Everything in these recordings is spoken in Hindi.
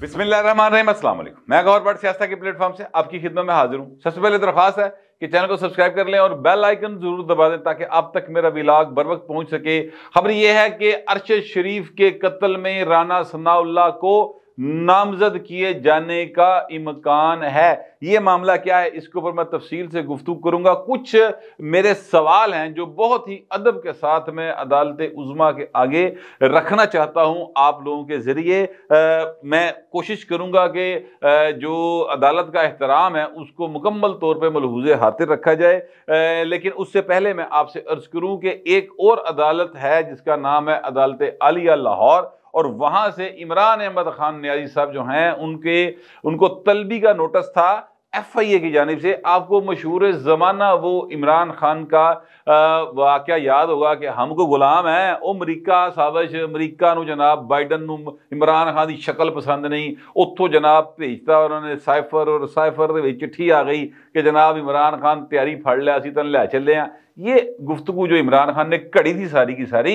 बिस्मिल्लाम मैं गौर बट सियासत के प्लेटफॉर्म से आपकी खिदमत में हाजिर हूँ सबसे पहले दरख्वास्त है कि चैनल को सब्सक्राइब कर लें और बेल आइकन जरूर दबा दें ताकि अब तक मेरा विलाग बर वक्त पहुंच सके खबर यह है कि अरशद शरीफ के कत्ल में राना सनाउल्ला को नामजद किए जाने का इम्कान है ये मामला क्या है इसके ऊपर मैं तफसील से गुफ्तु करूंगा कुछ मेरे सवाल हैं जो बहुत ही अदब के साथ मैं अदालत उजमा के आगे रखना चाहता हूं आप लोगों के ज़रिए मैं कोशिश करूंगा कि जो अदालत का एहतराम है उसको मुकम्मल तौर पर मलहूज हाथिर रखा जाए लेकिन उससे पहले मैं आपसे अर्ज़ करूँ कि एक और अदालत है जिसका नाम है अदालत आलिया लाहौर और वहां से इमरान अहमद खान न्याजी साहब जो हैं उनके उनको तलबी का नोटिस था एफ आई ए की जानब से आपको मशहूर ज़माना वो इमरान खान का वाक़ याद होगा कि हमको गुलाम है वह अमरीका साबश अमरीका जनाब बाइडन इमरान खान की शक्ल पसंद नहीं उतो जनाब भेजता उन्होंने साइफर और साइफर चिट्ठी आ गई कि जनाब इमरान खान तैयारी फड़ लिया अं तेन लै चले ये गुफ्तु जो इमरान खान ने कड़ी थी सारी की सारी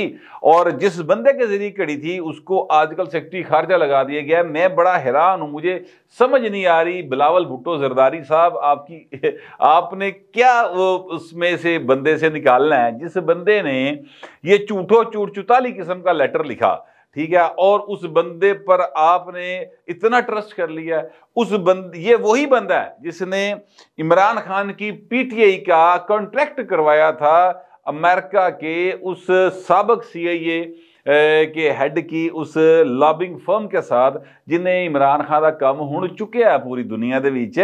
और जिस बंदे के जरिए कड़ी थी उसको आजकल सेक्रेटरी खारजा लगा दिया गया मैं बड़ा हैरान हूं मुझे समझ नहीं आ रही बिलावल भुट्टो जरदारी साहब आपकी आपने क्या उसमें से बंदे से निकालना है जिस बंदे ने ये चूठो चूट चुताली किस्म का लेटर लिखा ठीक है और उस बंदे पर आपने इतना ट्रस्ट कर लिया उस बंद ये वही बंदा है जिसने इमरान खान की पीटीआई का कॉन्ट्रैक्ट करवाया था अमेरिका के उस सबक सीआईए के हेड की उस लॉबिंग फर्म के साथ जिन्हें इमरान खान का काम हो चुके है पूरी दुनिया के बीच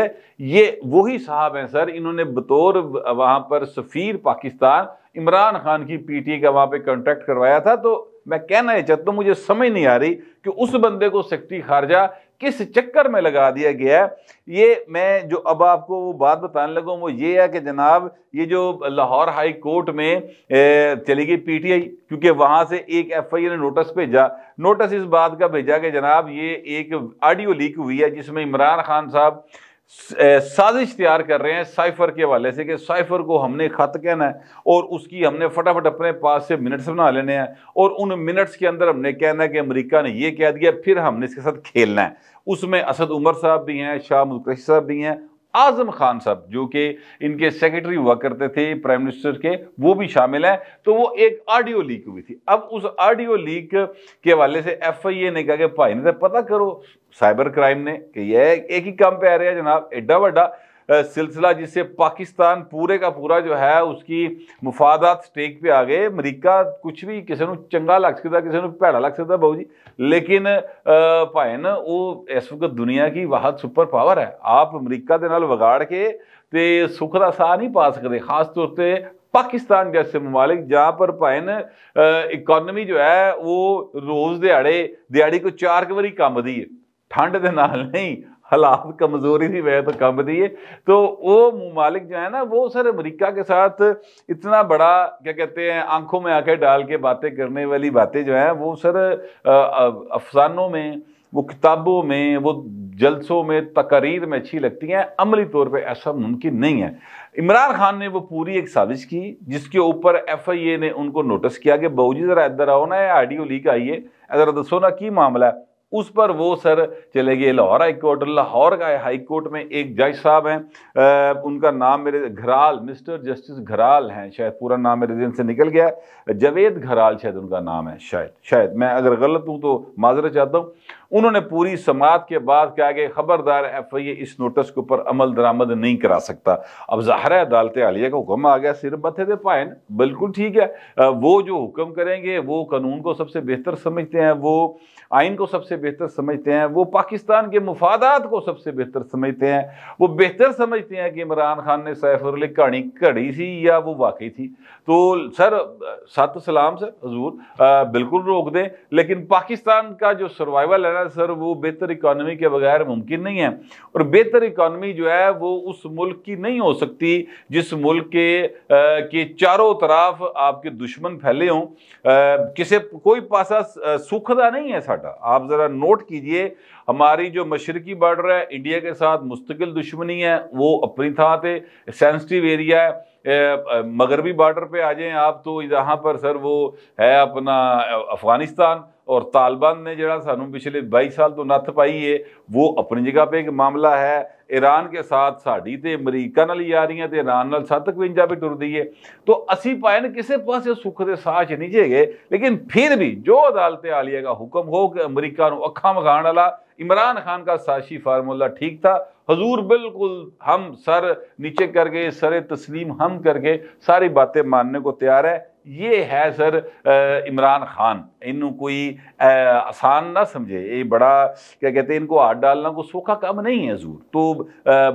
ये वही साहब हैं सर इन्होंने बतौर वहाँ पर सफ़ीर पाकिस्तान इमरान खान की पीटी का वहाँ पे कॉन्ट्रैक्ट करवाया था तो मैं कहना ये चाहता हूं मुझे समझ नहीं आ रही कि उस बंदे को सख्ती खारजा किस चक्कर में लगा दिया गया है ये मैं जो अब आपको वो बात बताने लगा वो ये है कि जनाब ये जो लाहौर हाई कोर्ट में चली गई पीटीआई क्योंकि वहाँ से एक एफआईए ने नोटिस भेजा नोटिस इस बात का भेजा कि जनाब ये एक ऑडियो लीक हुई है जिसमें इमरान खान साहब साजिश तैयार कर रहे हैं साइफर के हवाले से कि साइफर को हमने ख़त कहना है और उसकी हमने फटाफट अपने पास से मिनट्स बना लेने हैं और उन मिनट्स के अंदर हमने कहना है कि अमेरिका ने यह कह दिया फिर हमने इसके साथ खेलना है उसमें असद उमर साहब भी हैं शाह मुकरशी साहब भी हैं आजम खान साहब जो कि इनके सेक्रेटरी हुआ करते थे प्राइम मिनिस्टर के वो भी शामिल हैं तो वो एक ऑडियो लीक हुई थी अब उस ऑडियो लीक के हवाले से एफ आई ए ने कहा कि भाई ने तो पता करो साइबर क्राइम ने कि यह एक ही काम पे आ रहा है जनाब एड्डा वड्डा सिलसिला जिससे ਪਾਕਿਸਤਾਨ ਪੂਰੇ का ਪੂਰਾ ਜੋ ਹੈ ਉਸकी ਮੁਫਾਦਤ ਸਟੇਕ ਤੇ ਆ ਗਏ ਅਮਰੀਕਾ ਕੁਝ ਵੀ ਕਿਸੇ ਨੂੰ ਚੰਗਾ ਲੱਗ ਸਕਦਾ ਕਿਸੇ ਨੂੰ ਭੈੜਾ ਲੱਗ ਸਕਦਾ ਬਾਊ ਜੀ ਲੇਕਿਨ ਭਾਇਨ ਉਹ ਇਸ ਵਕਤ ਦੁਨੀਆ ਕੀ ਵਾਹਦ ਸੁਪਰ ਪਾਵਰ ਹੈ ਆਪ ਅਮਰੀਕਾ ਦੇ ਨਾਲ ਵਿਗਾੜ ਕੇ ਤੇ ਸੁੱਖ ਦਾ ਸਾਹ ਨਹੀਂ ਪਾ ਸਕਦੇ ਖਾਸ ਤੌਰ ਤੇ ਪਾਕਿਸਤਾਨ ਜੈਸੇ ममालिक ਜਹਾਂ ਪਰ ਭਾਇਨ ਇਕਨੋਮੀ ਜੋ ਹੈ ਉਹ ਰੋਜ਼ ਦਿਹਾੜੇ दिहाड़ी ਕੋ चार के ਕੰਮਦੀ ਹੈ ਠੰਡ ਦੇ ਨਾਲ ਨਹੀਂ हालात कमजोरी नहीं वह तो कम दिए तो वो ममालिक जो है ना वो सर अमरीका के साथ इतना बड़ा क्या कहते हैं आंखों में आके डाल के बातें करने वाली बातें जो हैं वो सर अफसानों में वो किताबों में वो जलसों में तकरीर में अच्छी लगती हैं अमली तौर पे ऐसा मुमकिन नहीं है इमरान खान ने वो पूरी एक साजिश की जिसके ऊपर एफ आई ए ने उनको नोटिस किया कि बहू जी ज़रा इधर आओ ना आडियो लीक आइए अगर दसो ना की मामला है उस पर वो सर चले गए लाहौर हाई कोर्ट लाहौर का हाई कोर्ट में एक जज साहब हैं उनका नाम मेरे घराल मिस्टर जस्टिस घराल हैं शायद पूरा नाम मेरे दिन से निकल गया जवेद घराल शायद उनका नाम है शायद शायद मैं अगर गलत हूँ तो माजरा चाहता हूँ उन्होंने पूरी समात के बाद क्या कि खबरदार एफ आई ए इस नोटिस के ऊपर अमल दरामद नहीं करा सकता अब ज़ाहिर है अदालत आलिया का हुक्म आ गया सिर बथे दे पाए बिल्कुल ठीक है वो जो हुक्म करेंगे वो कानून को सबसे बेहतर समझते हैं वो आइन को सबसे बेहतर समझते हैं वो पाकिस्तान के मफादात को सबसे बेहतर समझते हैं वो बेहतर समझते हैं कि इमरान खान ने सैफर अली कहानी घड़ी थी या वो वाकई थी तो सर सत सलाम सर हजूर बिल्कुल रोक दें लेकिन पाकिस्तान का जो सर्वाइवल है ना सर वो बेहतर इकानमी के बगैर मुमकिन नहीं है और बेहतर इकानमी जो है वो उस मुल्क की नहीं हो सकती जिस मुल्क के के चारों तरफ आपके दुश्मन फैले हों किसी कोई पासा सुखदा नहीं है साढ़े काटा आप ज़रा नोट कीजिए हमारी जो मशरकी बॉर्डर है इंडिया के साथ मुस्तकिल दुश्मनी है वो अपनी था थे सेंसिटिव एरिया है मगरबी बॉर्डर पे आ जाएं आप तो यहाँ पर सर वो है अपना अफगानिस्तान और तालिबान ने जरा सू पिछले बाईस साल तो नत्थ पाई है वो अपनी जगह पे एक मामला है ईरान के साथ साड़ी तो अमरीका ना ही आ रही हैं तो ईरान न सत्त कवंजा भी दी है तो असी पाए न किसी पास सुख के साह च नहीं जे गए लेकिन फिर भी जो अदालत आली है हुक्म हो कि अमरीका अखा मखाण वाला इमरान खान का साशी फार्मूला ठीक था हजूर बिल्कुल हम सर नीचे कर गए सरे तस्लीम हम करके सारी बातें मानने को तैयार है ये है सर इमरान खान इन कोई आसान ना समझे ये बड़ा क्या कहते हैं इनको हाथ डालना को सोखा काम नहीं है जूर तो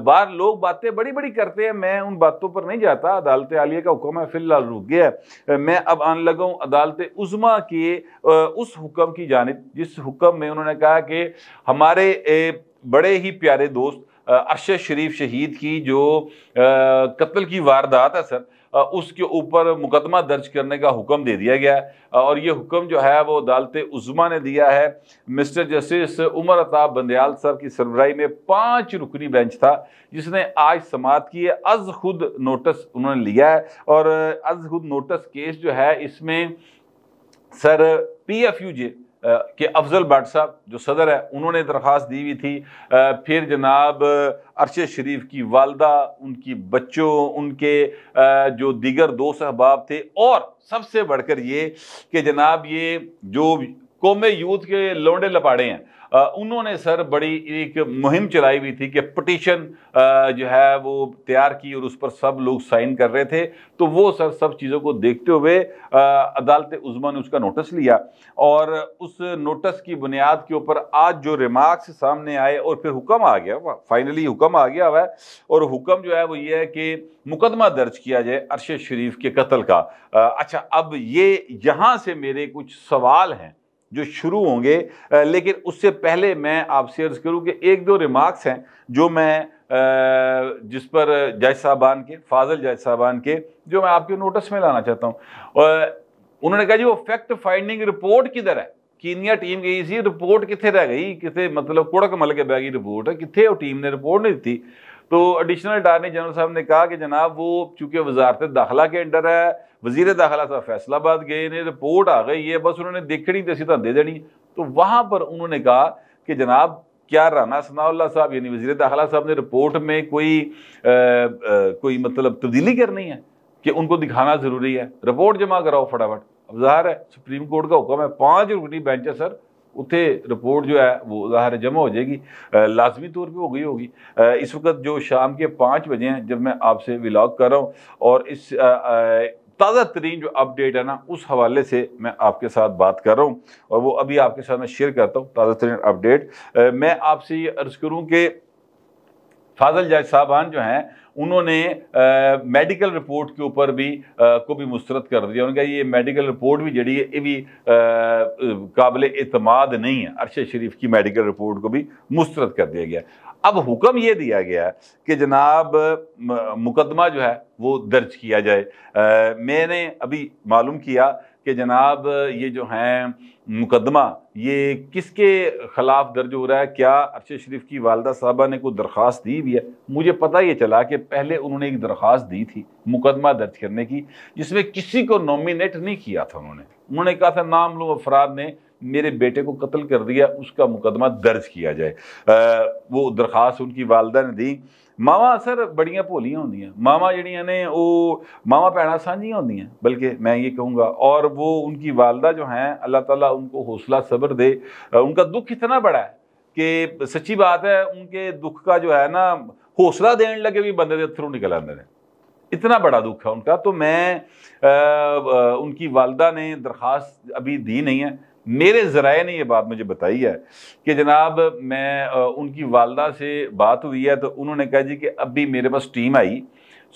बाहर लोग बातें बड़ी बड़ी करते हैं मैं उन बातों पर नहीं जाता अदालत आलिया का हुक्म है फिलहाल रुक गया मैं अब आने लगा हूँ अदालत उज़मा के उस हुक्म की जानब जिस हुक्म में उन्होंने कहा कि हमारे बड़े ही प्यारे दोस्त अरशद शरीफ शहीद की जो कत्ल की वारदात है सर उसके ऊपर मुकदमा दर्ज करने का हुक्म दे दिया गया है और ये हुक्म जो है वो अदालत उज़मा ने दिया है मिस्टर जस्टिस उमर अताब बंदयाल साहब की सरबराही में पाँच रुकनी बेंच था जिसने आज समाप्त की है अज खुद नोटिस उन्होंने लिया है और अज खुद नोटिस केस जो है इसमें sir P F U J कि अफजल भट्ट साहब जो सदर है उन्होंने दरख्वास्त दी हुई थी फिर जनाब अरशद शरीफ की वालदा उनकी बच्चों उनके जो दीगर दो सहबाब थे और सबसे बढ़कर ये कि जनाब ये जो कौमे यूथ के लोंडे लपाड़े हैं उन्होंने सर बड़ी एक मुहिम चलाई हुई थी कि पटिशन जो है वो तैयार की और उस पर सब लोग साइन कर रहे थे तो वो सर सब चीज़ों को देखते हुए अदालत उज़मा ने उसका नोटिस लिया और उस नोटिस की बुनियाद के ऊपर आज जो रिमार्क्स सामने आए और फिर हुक्म आ गया फाइनली हुक्म आ गया हुआ और हुक्म जो है वो ये है कि मुकदमा दर्ज किया जाए अरशद शरीफ के कत्ल का अच्छा अब ये यहाँ से मेरे कुछ सवाल हैं जो शुरू होंगे लेकिन उससे पहले मैं आपसे अर्ज़ करूँ कि एक दो रिमार्क्स हैं जो मैं जिस पर जज साहबान के फाजल जज साहबान के जो मैं आपके नोटिस में लाना चाहता हूँ उन्होंने कहा जी वो फैक्ट फाइंडिंग रिपोर्ट किधर है कीनिया टीम गई सी रिपोर्ट कितने रह गई कितने मतलब कुड़क मल के बह गई रिपोर्ट है कितने वो टीम ने रिपोर्ट नहीं दी तो एडिशनल अटारनी जनरल साहब ने कहा कि जनाब वो चूँकि वजारत दाखिला के अंडर है वजीर दाखिला साहब फैसलाबाद गए ने रिपोर्ट आ गई है बस उन्होंने देखनी तो सीधा दे देनी तो वहाँ पर उन्होंने कहा कि जनाब क्या राना सनाउल्ला साहब यानी वजीर दाखिला साहब ने रिपोर्ट में कोई आ, आ, कोई मतलब तब्दीली करनी है कि उनको दिखाना ज़रूरी है रिपोर्ट जमा कराओ फटाफट अब जहर है सुप्रीम कोर्ट का हुक्म है पाँच रुकनी बेंच है सर ਉੱਥੇ रिपोर्ट जो है वो ज़ाहिर जमा हो जाएगी लाजमी तौर पर हो गई होगी इस वक्त जो शाम के पाँच बजे हैं जब मैं आपसे विलाग कर रहा हूँ और इस ताज़ा तरीन जो अपडेट है ना उस हवाले से मैं आपके साथ बात कर रहा हूँ और वो अभी आपके साथ मैं शेयर करता हूँ ताज़ा तरीन अपडेट मैं आपसे ये अर्ज़ करूँ कि फाजल जाज साहबान जो हैं उन्होंने मेडिकल रिपोर्ट के ऊपर भी आ, को भी मुस्रद कर दिया उनका ये मेडिकल रिपोर्ट भी जड़ी है ये भी काबिल अतमाद नहीं है अरशद शरीफ की मेडिकल रिपोर्ट को भी मुस्रद कर दिया गया अब हुक्म ये दिया गया कि जनाब मुकदमा जो है वो दर्ज किया जाए आ, मैंने अभी मालूम किया कि जनाब ये जो हैं मुकदमा ये किसके ख़िलाफ़ दर्ज हो रहा है क्या अरशद शरीफ की वालदा साहबा ने कोई दरख्वास्त दी भी है मुझे पता ये चला कि पहले उन्होंने एक दरख्वास्त दी थी मुकदमा दर्ज करने की जिसमें किसी को नॉमिनेट नहीं किया था उन्होंने उन्होंने कहा था नाम लो अफराद ने मेरे बेटे को कत्ल कर दिया उसका मुकदमा दर्ज किया जाए आ, वो दरख्वास्त उनकी वालदा ने दी मामा सर बड़िया भोलियाँ होंदिया मामा जड़िया ने वो मावं भैं सजिया होंगे बल्कि मैं ये कहूँगा और वो उनकी वालदा जो हैं अल्लाह ताली उनको हौसला सब्र दे उनका दुख इतना बड़ा है कि सच्ची बात है उनके दुख का जो है ना हौसला देने लगे भी बंदे के थ्रू निकल आते हैं इतना बड़ा दुख है उनका तो मैं आ, आ, उनकी वालदा ने दरख्वास अभी दी नहीं है मेरे ज़राए ने ये बात मुझे बताई है कि जनाब मैं उनकी वालदा से बात हुई है तो उन्होंने कहा जी कि अभी मेरे पास टीम आई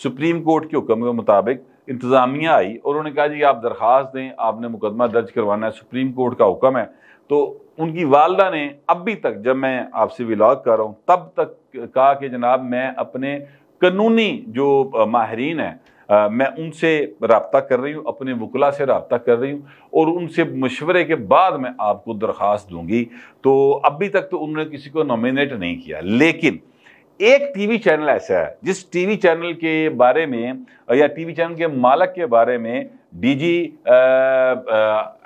सुप्रीम कोर्ट के हुक्म के मुताबिक इंतज़ामिया आई और उन्होंने कहा जी आप दरख्वास्त दें आपने मुकदमा दर्ज करवाना है सुप्रीम कोर्ट का हुक्म है तो उनकी वालदा ने अभी तक जब मैं आपसे विलाग कर रहा हूँ तब तक कहा कि जनाब मैं अपने कानूनी जो माहरीन हैं मैं उनसे रबता कर रही हूँ अपने वकला से रबता कर रही हूँ और उनसे मशवरे के बाद मैं आपको दरख्वास्त दूँगी तो अभी तक तो उन्होंने किसी को नॉमिनेट नहीं किया लेकिन एक टीवी चैनल ऐसा है जिस टीवी चैनल के बारे में या टीवी चैनल के मालक के बारे में डीजी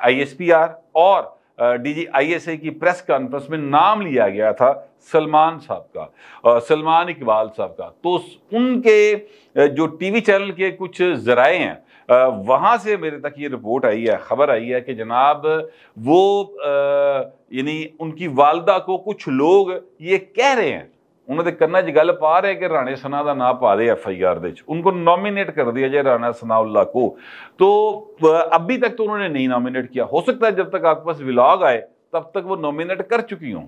आईएसपीआर और डीजी आईएसए की प्रेस कॉन्फ्रेंस में नाम लिया गया था सलमान साहब का सलमान इकबाल साहब का तो उनके जो टीवी चैनल के कुछ जराए हैं वहाँ से मेरे तक ये रिपोर्ट आई है ख़बर आई है कि जनाब वो यानी उनकी वालदा को कुछ लोग ये कह रहे हैं उन्होंने कन्ना च गल पा रहे कि राणे सना का ना पा ਪਾ एफ आई आर उनको नॉमिनेट कर दिया जाए राणा उल्ला को तो अभी तक तो उन्होंने नहीं नॉमीनेट किया हो सकता है जब तक आपके पास विलॉग आए तब तक वो नॉमिनेट कर चुकी हूँ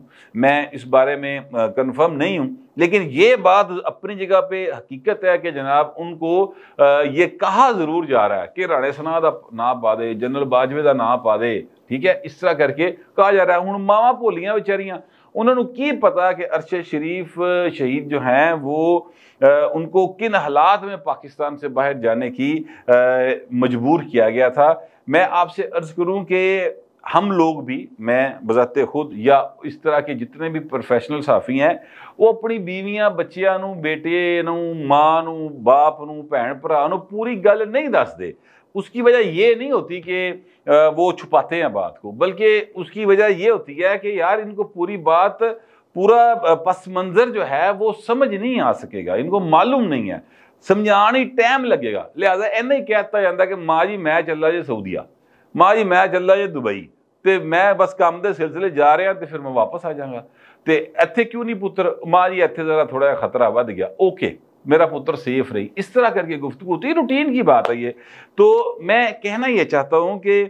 मैं इस बारे में कंफर्म नहीं हूँ लेकिन ये बात अपनी जगह पे हकीकत है कि जनाब उनको ये कहा ज़रूर जा रहा है कि राणे सना का ना पा दे जनरल बाजवे का ना पा दे ठीक है इस तरह करके कहा जा रहा है हूँ मावा भोलियां बेचारियां उन्होंने की पता कि अरशद शरीफ शहीद जो हैं वो आ, उनको किन हालात में पाकिस्तान से बाहर जाने की आ, मजबूर किया गया था मैं आपसे अर्ज़ करूं कि हम लोग भी मैं बजाते खुद या इस तरह के जितने भी प्रोफेशनल साफी हैं वो अपनी बीवियां ਬੱਚਿਆਂ बेटे नूं, मां नूं, बाप नूं, भैन भरा पूरी गल नहीं दसते उसकी वजह ये नहीं होती कि वो छुपाते हैं बात को बल्कि उसकी वजह ये होती है कि यार इनको पूरी बात पूरा पस मंज़र जो है वो समझ नहीं आ सकेगा इनको मालूम नहीं है समझाने टाइम लगेगा लिहाजा इन्हें ही कहता जाता कि माँ जी मैं चल रहा जी सऊदिया माँ जी मैं चल रहा जी दुबई तो मैं बस काम के सिलसिले जा रहा फिर मैं वापस आ ਆ तो ਤੇ क्यों नहीं पुत्र माँ जी इतने जरा थोड़ा ਥੋੜਾ खतरा बद गया ओके ਓਕੇ मेरा पुत्र सेफ रही इस तरह करके गुफ्तु होती है रूटीन की बात है ये तो मैं कहना ये चाहता हूँ कि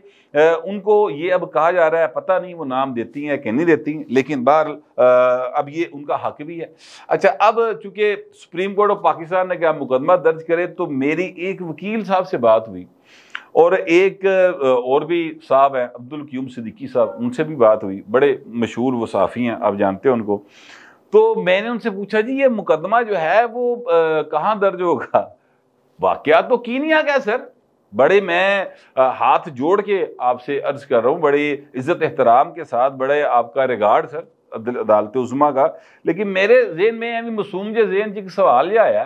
उनको ये अब कहा जा रहा है पता नहीं वो नाम देती हैं कि नहीं देती लेकिन बहर अब ये उनका हक भी है अच्छा अब चूंकि सुप्रीम कोर्ट ऑफ पाकिस्तान ने क्या मुकदमा दर्ज करे तो मेरी एक वकील साहब से बात हुई और एक और भी साहब हैं अब्दुल क्यूम सिद्दीकी साहब उनसे भी बात हुई बड़े मशहूर वो साफ़ी हैं आप जानते हैं उनको तो मैंने उनसे पूछा जी ये मुकदमा जो है वो कहाँ दर्ज होगा वाकया तो की नहीं आ गया सर बड़े मैं आ, हाथ जोड़ के आपसे अर्ज कर रहा हूँ बड़ी इज्जत एहतराम के साथ बड़े आपका रिगार्ड सर अदालत उजमा का लेकिन मेरे जेन में यानी मसूम जे जेन जी का सवाल यह आया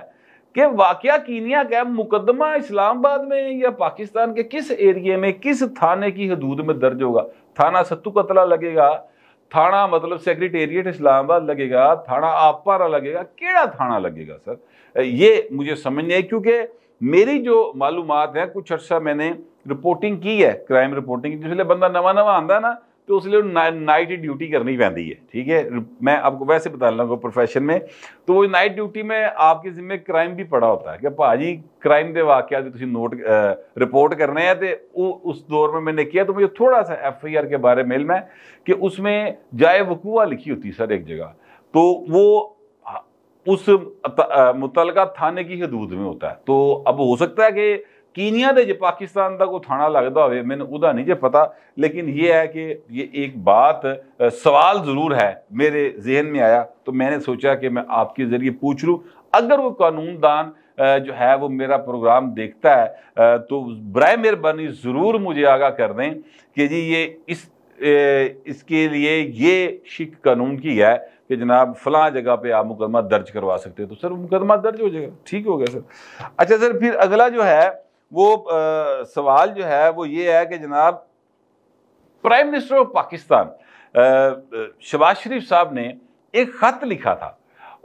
कि वाकया कीनिया का मुकदमा इस्लामाबाद में या पाकिस्तान के किस एरिए में किस थाने की हदूद में दर्ज होगा थाना सत्तू कतला लगेगा थाना मतलब सेक्रेटेरिएट इस्लामाबाद लगेगा थाना आपपारा लगेगा केड़ा थाना लगेगा सर ये मुझे समझ नहीं है क्योंकि मेरी जो मालूम है कुछ अर्सा मैंने रिपोर्टिंग की है क्राइम रिपोर्टिंग जिसलिए बंदा नवा नवा आंदा ना तो उस नाइट ड्यूटी करनी पैंती है ठीक है मैं आपको वैसे बता लगा प्रोफेशन में तो वो नाइट ड्यूटी में आपके जिम्मे क्राइम भी पड़ा होता है कि भाजी क्राइम के वाकया जो तुम नोट रिपोर्ट करने हैं तो उस दौर में मैंने किया तो मुझे थोड़ा सा एफ आई आर के बारे में इल्म है कि उसमें जाए वकूआ लिखी होती सर एक जगह तो वो उस मुतल थाने की हदूद में होता है तो अब हो सकता है कि कीनिया दे जो पाकिस्तान का कोई ਥਾਣਾ लगता हो मैं उदा नहीं जो पता लेकिन ਇਹ है कि ये एक बात सवाल ज़रूर है मेरे जहन में आया तो मैंने सोचा कि मैं आपके ज़रिए पूछ लूँ अगर वो कानूनदान जो है वो मेरा प्रोग्राम देखता है तो बर मेहरबानी ज़रूर मुझे आगाह कर दें कि जी ये इस इसके लिए ये शिक कानून की है कि जनाब फलां जगह पे आप मुकदमा दर्ज करवा सकते हैं तो सर मुकदमा दर्ज हो जाएगा ठीक हो गया सर अच्छा सर फिर अगला जो है वो आ, सवाल जो है वो ये है कि जनाब prime minister of Pakistan Shahbaz Sharif साहब ने एक ख़त लिखा था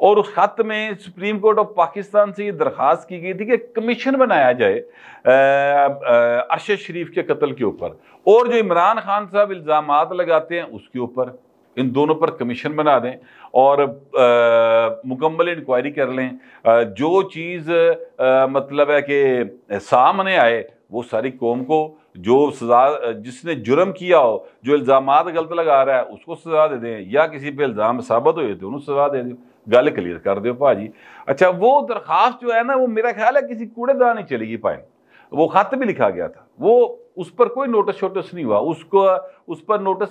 और उस खत में सुप्रीम कोर्ट ऑफ पाकिस्तान से ये दरख्वास्त की गई थी कि कमीशन बनाया जाए अरशद शरीफ के कत्ल के ऊपर और जो इमरान खान साहब इल्ज़ाम लगाते हैं उसके ऊपर इन दोनों पर कमीशन बना दें और मुकम्मल इंक्वायरी कर लें आ, जो चीज़ आ, मतलब है कि सामने आए वो सारी कौम को जो सजा जिसने जुर्म किया हो जो इल्ज़ाम गलत लगा रहा है उसको सजा दे दें या किसी पे इल्ज़ाम साबित हुए तो उन्हें सजा दे दें गल क्लियर कर दो भाजी अच्छा वो दरख्वास्त जो है ना वो मेरा ख्याल है किसी कूड़ेदार नहीं चलेगी पाए वो ख़त भी लिखा गया था वो उस पर कोई नोटिस शोटिस नहीं हुआ उसको उस पर नोटिस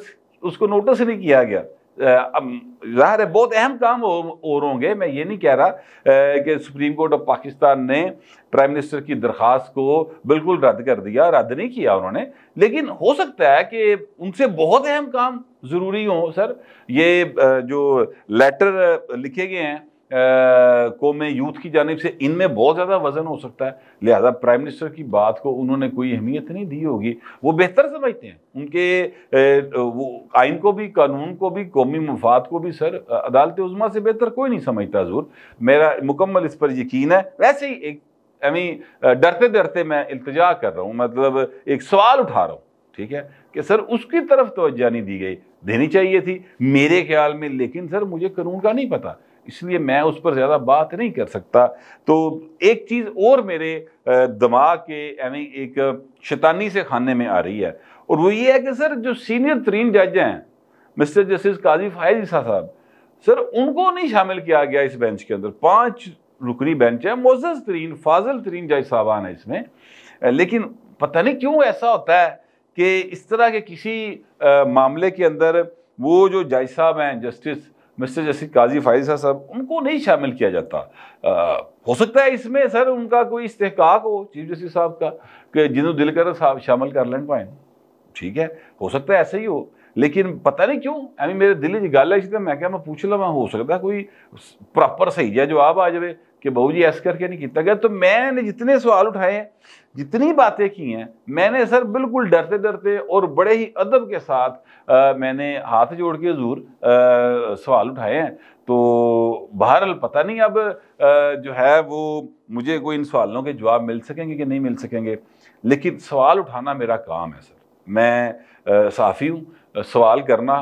उसको नोटिस नहीं किया गया ज़ाहिर है बहुत अहम काम और होंगे मैं ये नहीं कह रहा कि सुप्रीम कोर्ट ऑफ पाकिस्तान ने प्राइम मिनिस्टर की दरख्वास्त को बिल्कुल रद्द कर दिया रद्द नहीं किया उन्होंने लेकिन हो सकता है कि उनसे बहुत अहम काम ज़रूरी हो सर ये जो लेटर लिखे गए हैं को में यूथ की जानब से इनमें बहुत ज़्यादा वजन हो सकता है लिहाजा प्राइम मिनिस्टर की बात को उन्होंने कोई अहमियत नहीं दी होगी वो बेहतर समझते हैं उनके वो आइन को भी कानून को भी कौमी मफाद को भी सर अदालत उजमा से बेहतर कोई नहीं समझता जरूर मेरा मुकम्मल इस पर यकीन है वैसे ही एक यानी डरते डरते मैं इल्तजा कर रहा हूँ मतलब एक सवाल उठा रहा हूँ ठीक है कि सर उसकी तरफ तोज्जा नहीं दी गई देनी चाहिए थी मेरे ख्याल में लेकिन सर मुझे कानून का नहीं पता इसलिए मैं उस पर ज़्यादा बात नहीं कर सकता तो एक चीज़ और मेरे दिमाग के यानी एक शैतानी से खाने में आ रही है और वो ये है कि सर जो सीनियर तरीन जज हैं मिस्टर जस्टिस काजी फायद ईसा साहब सर उनको नहीं शामिल किया गया इस बेंच के अंदर पांच रुकनी बेंच है मोजस तरीन फाजल तरीन जज साहबान है इसमें लेकिन पता नहीं क्यों ऐसा होता है कि इस तरह के किसी आ, मामले के अंदर वो जो जज साहब हैं जस्टिस मिस्टर जैसे काजी फायजा साहब उनको नहीं शामिल किया जाता आ, हो सकता है इसमें सर उनका कोई इस्तेकाक हो चीफ जस्टिस साहब का कि जिन्होंने दिल कर साहब शामिल कर लेन पाए ठीक है हो सकता है ऐसा ही हो लेकिन पता नहीं क्यों ਐਵੇਂ मेरे दिल गल ਗੱਲ ਆਈ मैं क्या मैं पूछ ਮੈਂ ਪੁੱਛ ਲਵਾਂ ਹੋ ਸਕਦਾ ਕੋਈ जवाब आ जाए कि बहू जी ऐसा करके नहीं किया गया तो मैंने जितने सवाल उठाए हैं जितनी बातें की हैं मैंने सर बिल्कुल डरते डरते और बड़े ही अदब के साथ आ, मैंने हाथ जोड़ के जरूर सवाल उठाए हैं तो बहरहाल पता नहीं अब आ, जो है वो मुझे कोई इन सवालों के जवाब मिल सकेंगे कि नहीं मिल सकेंगे लेकिन सवाल उठाना मेरा काम है सर मैं साफ़ी हूँ सवाल करना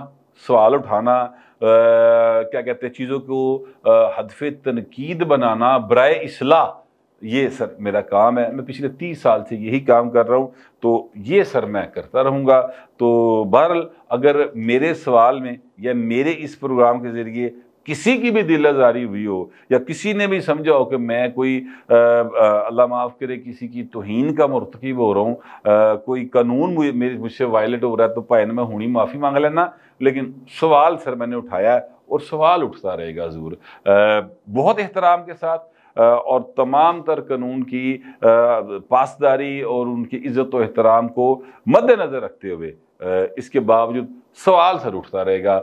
सवाल उठाना आ, क्या कहते हैं चीज़ों को हदफ तनकीद बनाना बरए असलाह ये सर मेरा काम है मैं पिछले तीस साल से यही काम कर रहा हूँ तो ये सर मैं करता रहूँगा तो बहरल अगर मेरे सवाल में या मेरे इस प्रोग्राम के ज़रिए किसी की भी दिल आजारी हुई हो या किसी ने भी समझा हो कि मैं कोई अल्लाह माफ़ करे किसी की तोहन का मरतकब हो रहा हूँ कोई कानून मेरे मुझसे वायलेट हो रहा है तो भाई ने मैं हूँ माफ़ी मांग लेना लेकिन सवाल सर मैंने उठाया है और सवाल उठता रहेगा ज़रूर बहुत एहतराम के साथ और तमाम तर कानून की पासदारी और उनकी इज़्ज़त एहतराम को मद्दनज़र रखते हुए इसके बावजूद सवाल सर उठता रहेगा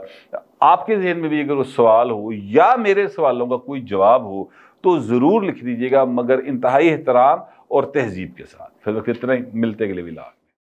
आपके जहन में भी अगर वो सवाल हो या मेरे सवालों का कोई जवाब हो तो ज़रूर लिख दीजिएगा मगर इंतहाई एहतराम और तहजीब के साथ फिर वक्त इतना ही मिलते भी विलाग